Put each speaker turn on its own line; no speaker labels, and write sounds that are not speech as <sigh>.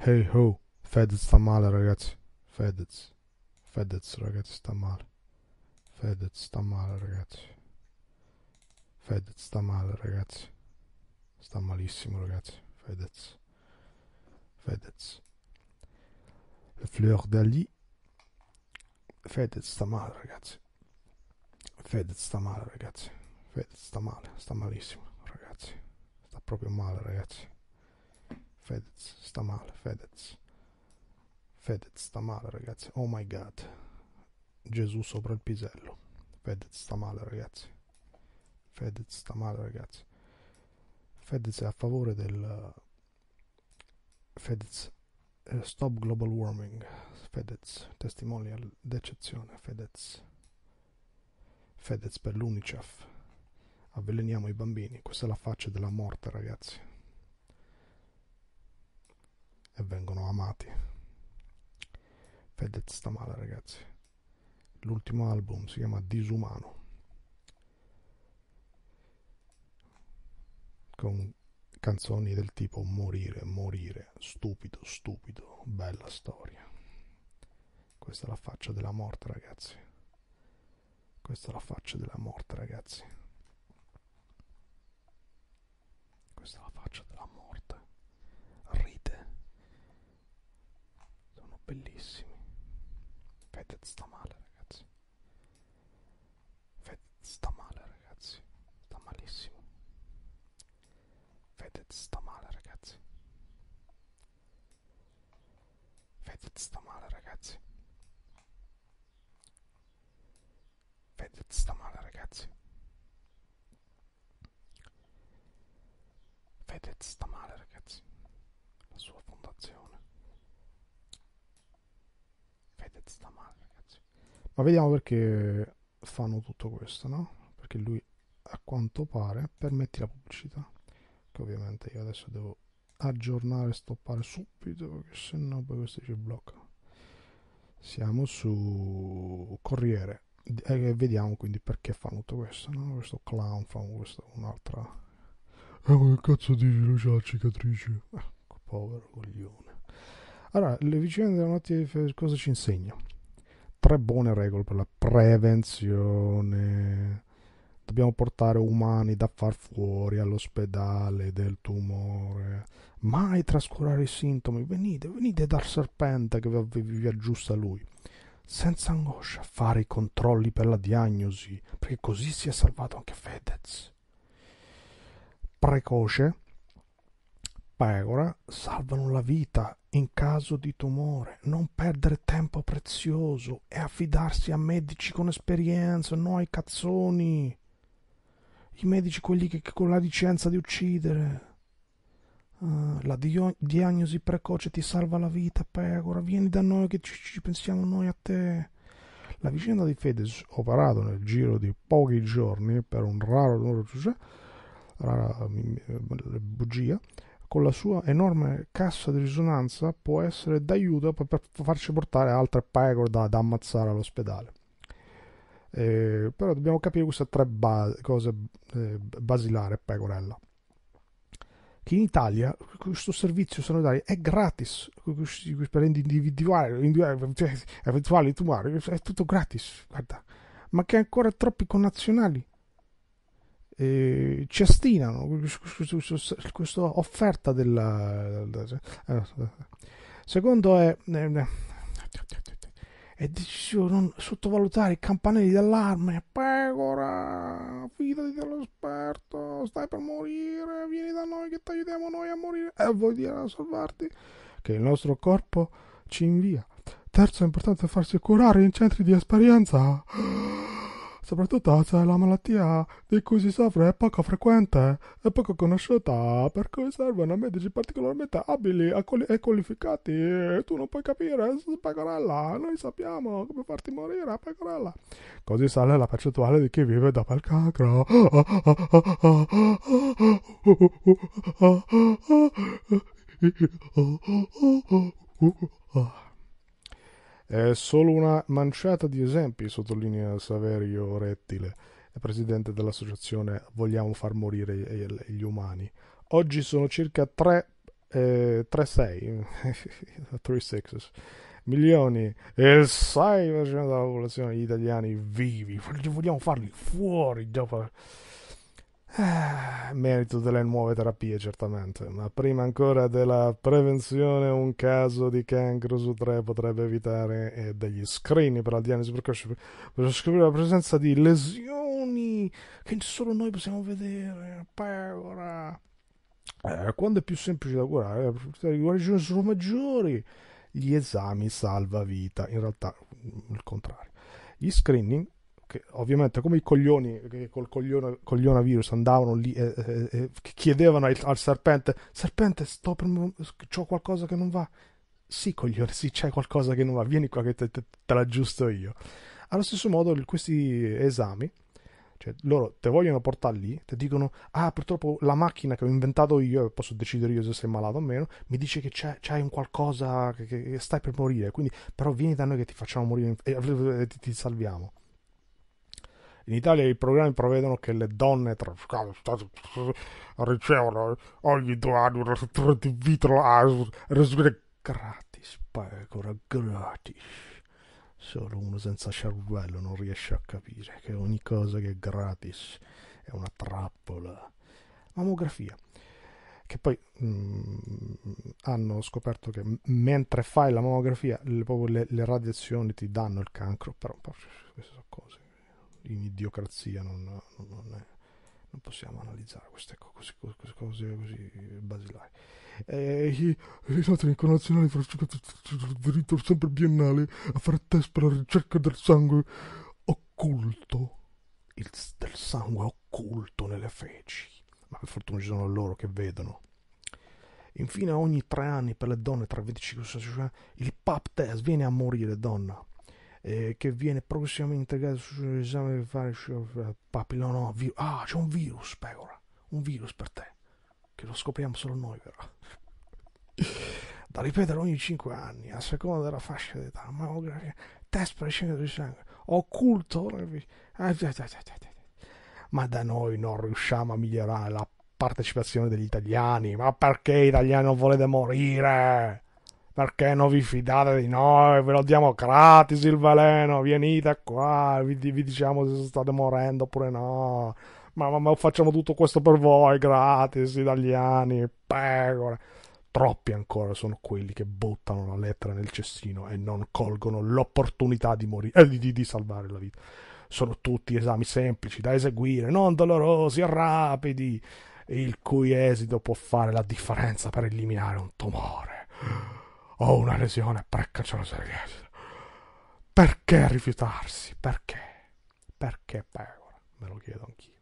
Hey ho, Fedez sta male ragazzi, Fedez, Fedez ragazzi sta male, Fedez sta male ragazzi, Fedez sta male ragazzi, sta malissimo ragazzi, Fedez, Fedez, Fleur d'Ali, Fedez sta male ragazzi, Fedez sta male ragazzi, Fedez sta male, sta malissimo ragazzi, sta proprio male ragazzi. Fedez sta male, Fedez. Fedez sta male, ragazzi. Oh my god. Gesù sopra il pisello. Fedez sta male, ragazzi. Fedez sta male, ragazzi. Fedez è a favore del Fedez eh, Stop Global Warming. Fedez testimonial d'eccezione, Fedez. Fedez per l'UNICEF. Avveleniamo i bambini. Questa è la faccia della morte, ragazzi e vengono amati. Fedez sta male ragazzi. L'ultimo album si chiama Disumano. Con canzoni del tipo morire, morire, stupido, stupido, bella storia. Questa è la faccia della morte ragazzi. Questa è la faccia della morte ragazzi. bellissimi. Fedez sta male ragazzi. Fedez sta male ragazzi. Sta malissimo. Fedez sta male ragazzi. Fedez sta male ragazzi. Fedez sta male ragazzi. Fedez sta male ragazzi. La sua fondazione. Fedez sta male, ragazzi. Ma vediamo perché fanno tutto questo, no? Perché lui, a quanto pare, permette la pubblicità. Che ovviamente io adesso devo aggiornare e stoppare subito, perché sennò poi questo ci blocca. Siamo su Corriere eh, e vediamo quindi perché fanno tutto questo, no? Questo clown fa questo, un'altra... Eh, ma che cazzo dici, lui c'ha la cicatrice? Eh, povero coglione. Allora, le vicende della notte di Fe- cosa ci insegna? Tre buone regole per la prevenzione. Dobbiamo portare umani da far fuori all'ospedale del tumore. Mai trascurare i sintomi. Venite, venite dal serpente che vi, vi, vi aggiusta lui. Senza angoscia, fare i controlli per la diagnosi, perché così si è salvato anche Fedez. Precoce, pecora salvano la vita in caso di tumore, non perdere tempo prezioso e affidarsi a medici con esperienza, no ai cazzoni. I medici quelli che, che con la licenza di uccidere. Uh, la dio- diagnosi precoce ti salva la vita, pecora. Vieni da noi che ci, ci pensiamo noi a te. La vicenda di Fedez, operato nel giro di pochi giorni per un raro tumore, rara bugia, con la sua enorme cassa di risonanza può essere d'aiuto per farci portare altre pecore da, da ammazzare all'ospedale. Eh, però dobbiamo capire queste tre base, cose eh, basilari, pecorella. Che in Italia questo servizio sanitario è gratis per individuare, individuare cioè, eventuali tumori, è tutto gratis. Guarda, ma che ancora troppi connazionali eh, ci astinano questa offerta della eh, secondo è eh, eh, è decisivo non sottovalutare i campanelli d'allarme pecora fidati dell'esperto stai per morire vieni da noi che ti aiutiamo noi a morire e vuoi dire a salvarti che il nostro corpo ci invia terzo è importante farsi curare in centri di esperienza soprattutto se la malattia di cui si soffre è poco frequente e poco conosciuta, per cui servono medici particolarmente abili e qualificati. E tu non puoi capire, pecorella, noi sappiamo come farti morire, pecorella. Così sale la percentuale di chi vive dopo il cancro. È solo una manciata di esempi, sottolinea Saverio Rettile, presidente dell'associazione Vogliamo far morire gli umani. Oggi sono circa 3, eh, 3,6 <laughs> milioni e 6% della popolazione degli italiani vivi. Vogliamo farli fuori. Dopo eh, merito delle nuove terapie, certamente, ma prima ancora della prevenzione, un caso di cancro su tre potrebbe evitare eh, degli screening per la diagnosi precoce per scoprire la presenza di lesioni che solo noi possiamo vedere. Paura. Eh, quando è più semplice da curare, eh, le possibilità di guarigione sono maggiori. Gli esami vita, in realtà il contrario. Gli screening che ovviamente come i coglioni che col coglione, coglionavirus andavano lì e, e, e chiedevano al, al, serpente serpente sto per c'ho qualcosa che non va sì coglione sì c'è qualcosa che non va vieni qua che te, te, te l'aggiusto io allo stesso modo questi esami cioè loro te vogliono portare lì, ti dicono ah purtroppo la macchina che ho inventato io posso decidere io se sei malato o meno mi dice che c'è, c'è un qualcosa che, che, stai per morire, quindi però vieni da noi che ti facciamo morire e eh, ti, ti salviamo in Italia i programmi prevedono che le donne tra... ricevono ogni due anni una struttura di vitro gratis, pecora, gratis. Solo uno senza cervello non riesce a capire che ogni cosa che è gratis è una trappola. Mammografia che poi mh, mm, hanno scoperto che mentre fai la mammografia le, le, le, radiazioni ti danno il cancro, però queste sono cose in idiocrazia, non, non, non, è, non possiamo analizzare queste cose, cose, cose così basilari. Eh, I nostri connazionali diritto sempre biennale a fare test per la ricerca del sangue occulto, il, del sangue occulto nelle feci. Ma per fortuna ci sono loro che vedono. Infine, ogni tre anni per le donne tra 25 e 16 anni, il pap test viene a morire, donna eh, che viene prossimamente integrato sull'esame per fare eh, il no, Vi- ah, c'è un virus, pecora. Un virus per te. Che lo scopriamo solo noi, però. da ripetere ogni 5 anni, a seconda della fascia d'età. Mammografia, test per di sangue, occulto. Eh, ma da noi non riusciamo a migliorare la partecipazione degli italiani. Ma perché italiani non volete morire? perché non vi fidate di noi, ve lo diamo gratis il veleno, venite qua, vi, vi diciamo se state morendo oppure no. Ma, ma, ma, facciamo tutto questo per voi, gratis, italiani, pecore. Troppi ancora sono quelli che buttano la lettera nel cestino e non colgono l'opportunità di morire, eh, di, di, di salvare la vita. Sono tutti esami semplici da eseguire, non dolorosi e rapidi, il cui esito può fare la differenza per eliminare un tumore ho una lesione, preccacelo se riesci. Perché rifiutarsi? Perché? Perché pecora? Me lo chiedo anch'io.